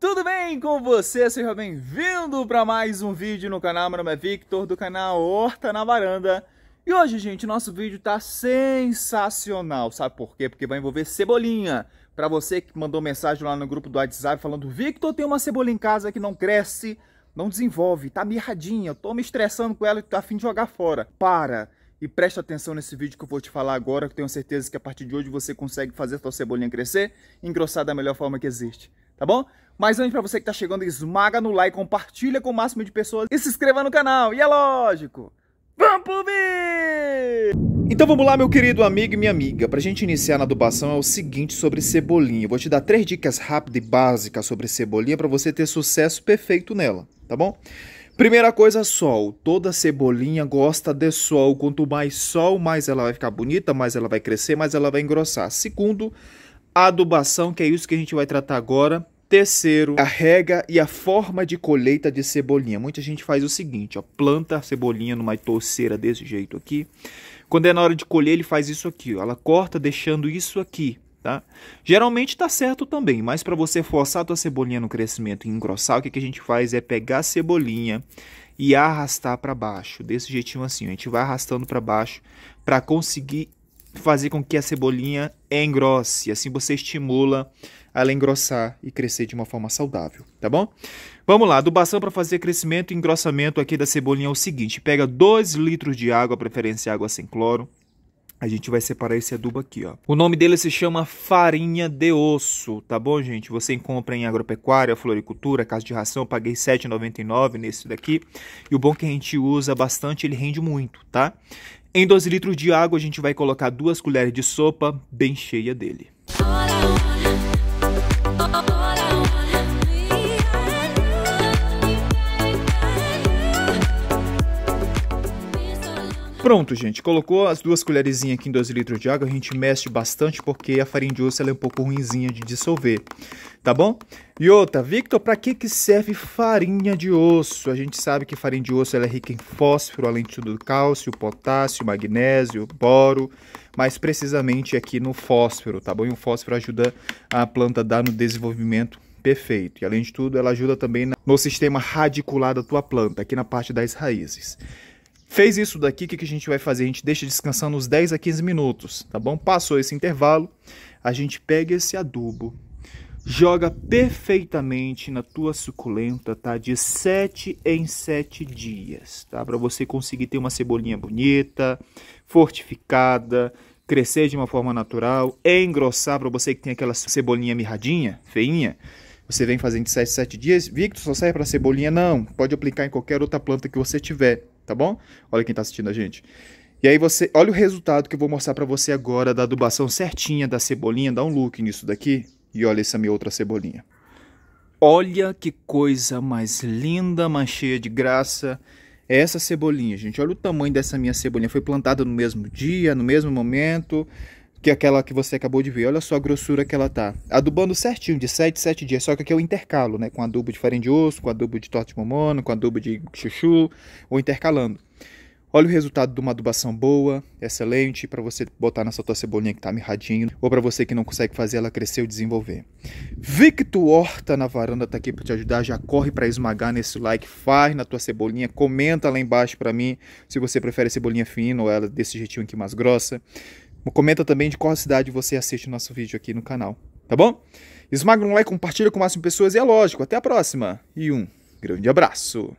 tudo bem com você? Seja bem-vindo para mais um vídeo no canal, meu nome é Victor, do canal Horta na Varanda. E hoje, gente, nosso vídeo tá sensacional, sabe por quê? Porque vai envolver cebolinha. Para você que mandou mensagem lá no grupo do WhatsApp falando, Victor, tem uma cebolinha em casa que não cresce, não desenvolve, tá mirradinha, eu tô me estressando com ela e tô afim de jogar fora. Para! E preste atenção nesse vídeo que eu vou te falar agora, que tenho certeza que a partir de hoje você consegue fazer sua cebolinha crescer e engrossar da melhor forma que existe tá bom? Mas antes, para você que tá chegando, esmaga no like, compartilha com o máximo de pessoas e se inscreva no canal. E é lógico, vamos pro vídeo! Então vamos lá, meu querido amigo e minha amiga. Para a gente iniciar na adubação é o seguinte sobre cebolinha. Eu vou te dar três dicas rápidas e básicas sobre cebolinha para você ter sucesso perfeito nela, tá bom? Primeira coisa, sol. Toda cebolinha gosta de sol. Quanto mais sol, mais ela vai ficar bonita, mais ela vai crescer, mais ela vai engrossar. Segundo, adubação, que é isso que a gente vai tratar agora Terceiro, a rega e a forma de colheita de cebolinha. Muita gente faz o seguinte, ó, planta a cebolinha numa torceira desse jeito aqui. Quando é na hora de colher, ele faz isso aqui, ó, ela corta deixando isso aqui, tá? Geralmente está certo também, mas para você forçar a tua cebolinha no crescimento e engrossar, o que, que a gente faz é pegar a cebolinha e arrastar para baixo, desse jeitinho assim, a gente vai arrastando para baixo para conseguir fazer com que a cebolinha engrosse. Assim você estimula ela engrossar e crescer de uma forma saudável, tá bom? Vamos lá, adubação para fazer crescimento e engrossamento aqui da cebolinha é o seguinte: pega 2 litros de água, preferência água sem cloro. A gente vai separar esse adubo aqui, ó. O nome dele se chama farinha de osso, tá bom, gente? Você encontra em agropecuária, floricultura, casa de ração. Eu paguei R$ 7,99 nesse daqui. E o bom é que a gente usa bastante, ele rende muito, tá? Em 12 litros de água, a gente vai colocar duas colheres de sopa bem cheia dele. Pronto, gente. Colocou as duas colherzinhas aqui em 12 litros de água. A gente mexe bastante porque a farinha de osso é um pouco ruinzinha de dissolver. Tá bom? E outra, Victor, para que, que serve farinha de osso? A gente sabe que farinha de osso é rica em fósforo, além de tudo cálcio, potássio, magnésio, boro, mas precisamente aqui no fósforo, tá bom? E o fósforo ajuda a planta a dar no desenvolvimento perfeito. E além de tudo, ela ajuda também no sistema radicular da tua planta, aqui na parte das raízes. Fez isso daqui, o que, a gente vai fazer? A gente deixa descansando uns 10 a 15 minutos, tá bom? Passou esse intervalo, a gente pega esse adubo, joga perfeitamente na tua suculenta, tá? De 7 em 7 dias, tá? Para você conseguir ter uma cebolinha bonita, fortificada, crescer de uma forma natural, engrossar para você que tem aquela cebolinha mirradinha, feinha. Você vem fazendo de 7 em 7 dias. Victor, só serve para cebolinha? Não, pode aplicar em qualquer outra planta que você tiver tá bom? Olha quem tá assistindo a gente. E aí você, olha o resultado que eu vou mostrar para você agora da adubação certinha da cebolinha, dá um look nisso daqui e olha essa minha outra cebolinha. Olha que coisa mais linda, mais cheia de graça. É essa cebolinha, gente. Olha o tamanho dessa minha cebolinha. Foi plantada no mesmo dia, no mesmo momento que é aquela que você acabou de ver. Olha só a grossura que ela tá. Adubando certinho, de 7 7 dias. Só que aqui eu é intercalo, né? Com adubo de farinha de osso, com adubo de torta de mamona, com adubo de chuchu, ou intercalando. Olha o resultado de uma adubação boa, excelente, para você botar na sua cebolinha que tá mirradinho, ou para você que não consegue fazer ela crescer ou desenvolver. Victor Horta na varanda tá aqui para te ajudar, já corre para esmagar nesse like, faz na tua cebolinha, comenta lá embaixo para mim se você prefere cebolinha fina ou ela desse jeitinho aqui mais grossa. Comenta também de qual cidade você assiste o nosso vídeo aqui no canal, tá bom? Esmaga um like, compartilha com o máximo de pessoas e é lógico, até a próxima e um grande abraço!